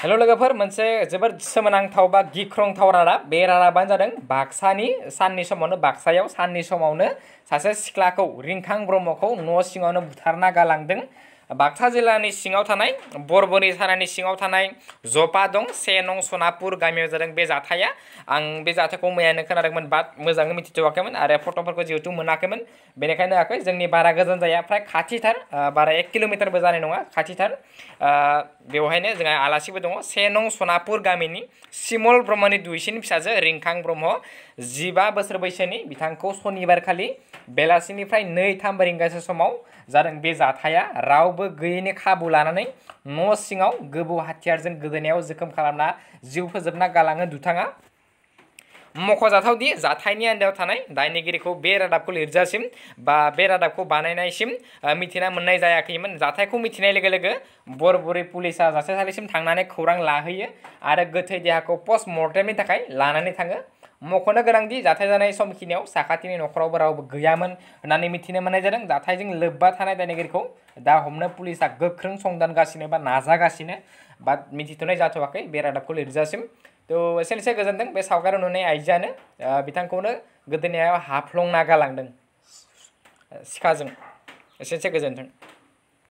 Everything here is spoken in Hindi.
हेलो लोगोफोर मोनसे जोबोद सोमोनांथाव बा गिख्रंथाव रादाब बे रादाबानो जादों बाक्सानि साननि समावनो बाक्सायाव साननि समावनो सासे सिख्लाखौ रिंखां ब्रह्मखौ न' सिङावनो बुथारना गालांदों बाक्सा जिल्लानि सिङाव थानाय बरबरि थानानि सिङाव थानाय जपा दं से नं सनापुर गामियाव जादों बे जाथाया आं बे जाथायखौ मैयानो खोनादोंमोन बाट मोजाङै मिथिथ'वाखैमोन आरो फट'फोरखौ जिहेतु मोनाखैमोन बेनिखायनो आखै जोंनि बारा गोजान जाया फ्राय खाथिथार बारा एक किल'मिटारबो जानाय नङा खाथिथार बेवहायनो जोंहा आलासिबो दङ से नं सनापुर गामिनि सिमल ब्रह्मनि दुइसिन फिसाजो रिंखां ब्रह्म जिबा बोसोर बैसोनि बिथांखौ सनिबारखालि बेलासिनिफ्राय नै थाम रिंगासो समाव जादों बे जाथाया राव गई गैयैनि खाबु लानानै न' सिङाव गोबौ हाथियारजों गोदोनायाव जोखोम खालामना जिउ फोजोबना गालाङो दुथाङा मख'जाथावदि जाथायनि आन्दोआव थानाय दायनिगिरिखौ बे रादाबखौ लिरजासिम बा बे रादाबखौ बानायनायसिम मिथिना मोननाय जायाखैमोन जाथायखौ मिथिनाय लोगो लोगो बरबुरि पुलिसा जाथायसालिसिम थांनानै खौरां लाहैयो आरो गोथै देहाखौ पस्ट मर्टेमनि थाखाय लानानै थाङो मख'नो गोनांदि जाथाय जानाय समखिनियाव साखाथिनि न'खरावबो रावबो गैयामोन होननानै मिथिनो मोननाय जादों जाथायजों लोब्बा थानाय दायनिगिरिखौ दा हमनो पुलिसा गोख्रों संदानगासिनो बा नाजागासिनो बा मिथिथ'नाय जाथ'वाखै बे रादाबखौ लिरजासिम थ' एसे एसे गोजोनदों बे सावगारि नुनाय आइजोआनो बिथांखौनो गोदोनायाव हाफ्लंना गालांदों सिखाजों एसे एसे